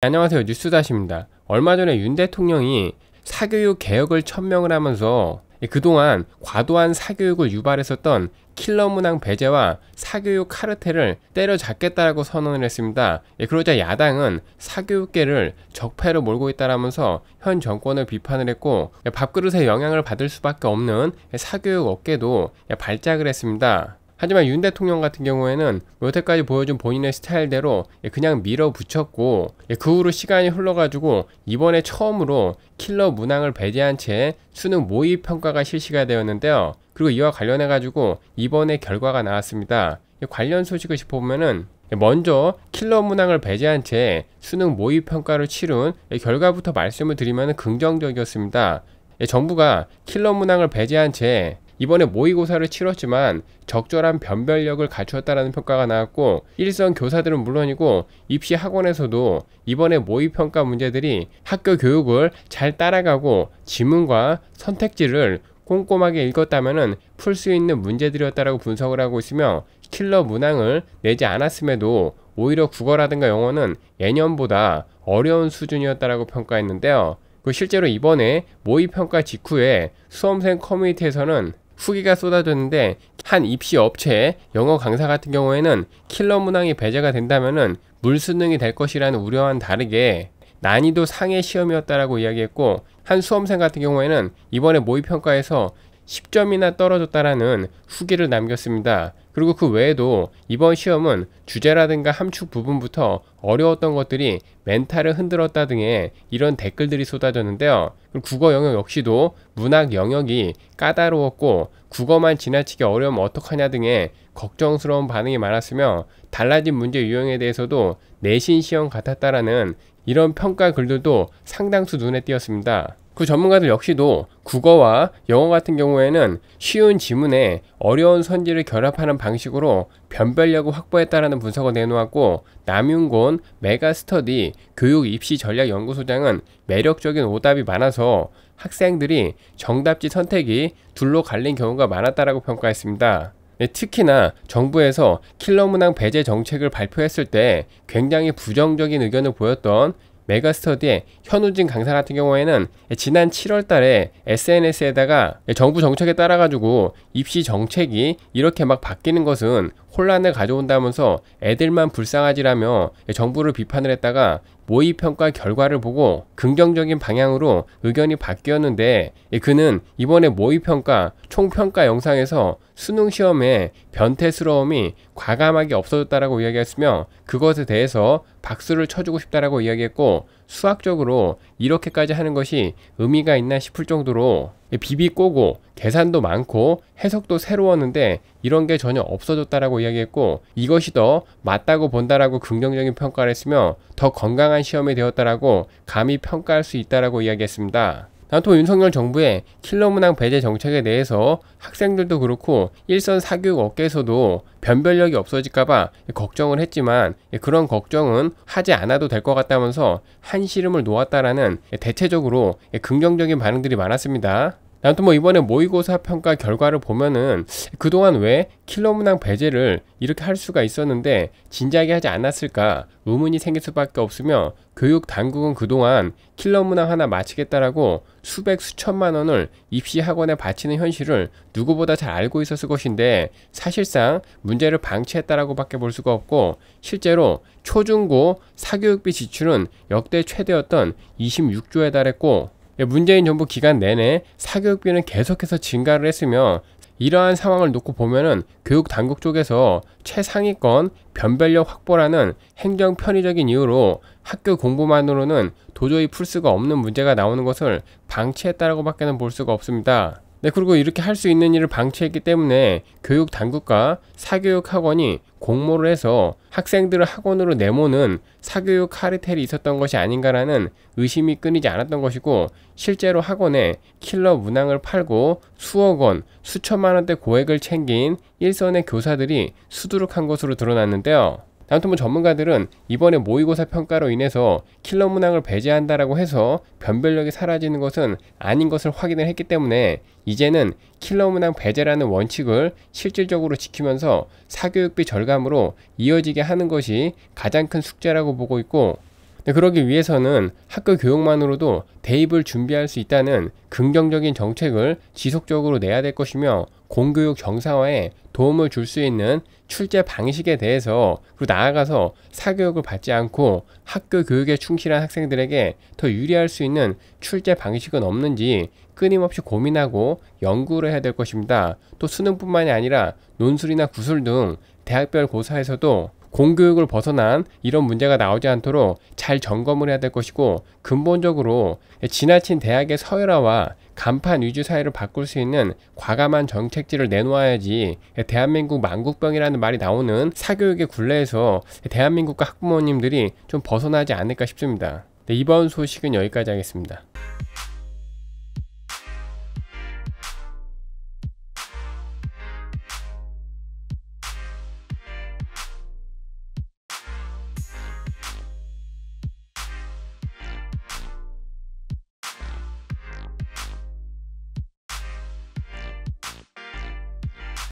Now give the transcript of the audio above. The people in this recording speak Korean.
네, 안녕하세요 뉴스다시입니다 얼마 전에 윤 대통령이 사교육 개혁을 천명을 하면서 그동안 과도한 사교육을 유발했었던 킬러 문항 배제와 사교육 카르텔을 때려잡겠다라고 선언을 했습니다. 예, 그러자 야당은 사교육계를 적폐로 몰고 있다라면서 현 정권을 비판을 했고 예, 밥그릇에 영향을 받을 수밖에 없는 예, 사교육 업계도 발작을 했습니다. 하지만 윤 대통령 같은 경우에는 뭐 여태까지 보여준 본인의 스타일대로 예, 그냥 밀어붙였고 예, 그 후로 시간이 흘러가지고 이번에 처음으로 킬러 문항을 배제한 채 수능 모의 평가가 실시가 되었는데요. 그리고 이와 관련해 가지고 이번에 결과가 나왔습니다. 예, 관련 소식을 짚어보면은 먼저 킬러 문항을 배제한 채 수능 모의 평가를 치룬 결과부터 말씀을 드리면 긍정적이었습니다. 정부가 킬러 문항을 배제한 채 이번에 모의고사를 치렀지만 적절한 변별력을 갖추었다는 평가가 나왔고 일선 교사들은 물론이고 입시 학원에서도 이번에 모의평가 문제들이 학교 교육을 잘 따라가고 지문과 선택지를 꼼꼼하게 읽었다면 풀 수 있는 문제들이었다고 분석을 하고 있으며 킬러 문항을 내지 않았음에도 오히려 국어라든가 영어는 예년보다 어려운 수준이었다고 평가했는데요. 그 실제로 이번에 모의평가 직후에 수험생 커뮤니티에서는 후기가 쏟아졌는데 한 입시 업체의 영어 강사 같은 경우에는 킬러 문항이 배제가 된다면 물수능이 될 것이라는 우려와는 다르게 난이도 상의 시험이었다라고 이야기했고 한 수험생 같은 경우에는 이번에 모의평가에서 10점이나 떨어졌다라는 후기를 남겼습니다. 그리고 그 외에도 이번 시험은 주제라든가 함축 부분부터 어려웠던 것들이 멘탈을 흔들었다 등의 이런 댓글들이 쏟아졌는데요. 국어 영역 역시도 문학 영역이 까다로웠고 국어만 지나치게 어려우면 어떡하냐 등의 걱정스러운 반응이 많았으며 달라진 문제 유형에 대해서도 내신 시험 같았다라는 이런 평가 글들도 상당수 눈에 띄었습니다. 그 전문가들 역시도 국어와 영어 같은 경우에는 쉬운 지문에 어려운 선지를 결합하는 방식으로 변별력을 확보했다라는 분석을 내놓았고 남윤곤 메가스터디 교육입시전략연구소장은 매력적인 오답이 많아서 학생들이 정답지 선택이 둘로 갈린 경우가 많았다라고 평가했습니다. 네, 특히나 정부에서 킬러 문항 배제 정책을 발표했을 때 굉장히 부정적인 의견을 보였던 메가스터디의 현우진 강사 같은 경우에는 지난 7월 달에 SNS에다가 정부 정책에 따라 가지고 입시 정책이 이렇게 막 바뀌는 것은 혼란을 가져온다면서 애들만 불쌍하지라며 정부를 비판을 했다가 모의 평가 결과를 보고 긍정적인 방향으로 의견이 바뀌었는데 예, 그는 이번에 모의 평가 총평가 영상에서 수능 시험에 변태스러움이 과감하게 없어졌다라고 이야기했으며 그것에 대해서 박수를 쳐주고 싶다라고 이야기했고 수학적으로 이렇게까지 하는 것이 의미가 있나 싶을 정도로 비비 꼬고 계산도 많고 해석도 새로웠는데 이런 게 전혀 없어졌다라고 이야기했고 이것이 더 맞다고 본다라고 긍정적인 평가를 했으며 더 건강한 시험이 되었다라고 감히 평가할 수 있다라고 이야기했습니다. 나토 윤석열 정부의 킬러 문항 배제 정책에 대해서 학생들도 그렇고 일선 사교육 업계에서도 변별력이 없어질까봐 걱정을 했지만 그런 걱정은 하지 않아도 될 것 같다면서 한시름을 놓았다라는 대체적으로 긍정적인 반응들이 많았습니다. 아무튼 뭐 이번에 모의고사 평가 결과를 보면은 그동안 왜 킬러 문항 배제를 이렇게 할 수가 있었는데 진지하게 하지 않았을까 의문이 생길 수밖에 없으며 교육 당국은 그동안 킬러 문항 하나 마치겠다라고 수백 수천만 원을 입시 학원에 바치는 현실을 누구보다 잘 알고 있었을 것인데 사실상 문제를 방치했다라고밖에 볼 수가 없고 실제로 초중고 사교육비 지출은 역대 최대였던 26조에 달했고 예, 문재인 정부 기간 내내 사교육비는 계속해서 증가를 했으며 이러한 상황을 놓고 보면은 교육 당국 쪽에서 최상위권 변별력 확보라는 행정 편의적인 이유로 학교 공부만으로는 도저히 풀 수가 없는 문제가 나오는 것을 방치했다라고 밖에는 볼 수가 없습니다. 네, 그리고 이렇게 할 수 있는 일을 방치했기 때문에 교육 당국과 사교육 학원이 공모를 해서 학생들을 학원으로 내모는 사교육 카르텔이 있었던 것이 아닌가라는 의심이 끊이지 않았던 것이고 실제로 학원에 킬러 문항을 팔고 수억 원, 수천만 원대 고액을 챙긴 일선의 교사들이 수두룩한 것으로 드러났는데요. 아무튼 뭐 전문가들은 이번에 모의고사 평가로 인해서 킬러 문항을 배제한다라고 해서 변별력이 사라지는 것은 아닌 것을 확인을 했기 때문에 이제는 킬러 문항 배제라는 원칙을 실질적으로 지키면서 사교육비 절감으로 이어지게 하는 것이 가장 큰 숙제라고 보고 있고 그러기 위해서는 학교 교육만으로도 대입을 준비할 수 있다는 긍정적인 정책을 지속적으로 내야 될 것이며 공교육 정상화에 도움을 줄 수 있는 출제 방식에 대해서 그리고 나아가서 사교육을 받지 않고 학교 교육에 충실한 학생들에게 더 유리할 수 있는 출제 방식은 없는지 끊임없이 고민하고 연구를 해야 될 것입니다. 또 수능뿐만이 아니라 논술이나 구술 등 대학별 고사에서도 공교육을 벗어난 이런 문제가 나오지 않도록 잘 점검을 해야 될 것이고 근본적으로 지나친 대학의 서열화와 간판 위주 사회를 바꿀 수 있는 과감한 정책지를 내놓아야지 대한민국 만국병이라는 말이 나오는 사교육의 굴레에서 대한민국과 학부모님들이 좀 벗어나지 않을까 싶습니다. 네, 이번 소식은 여기까지 하겠습니다.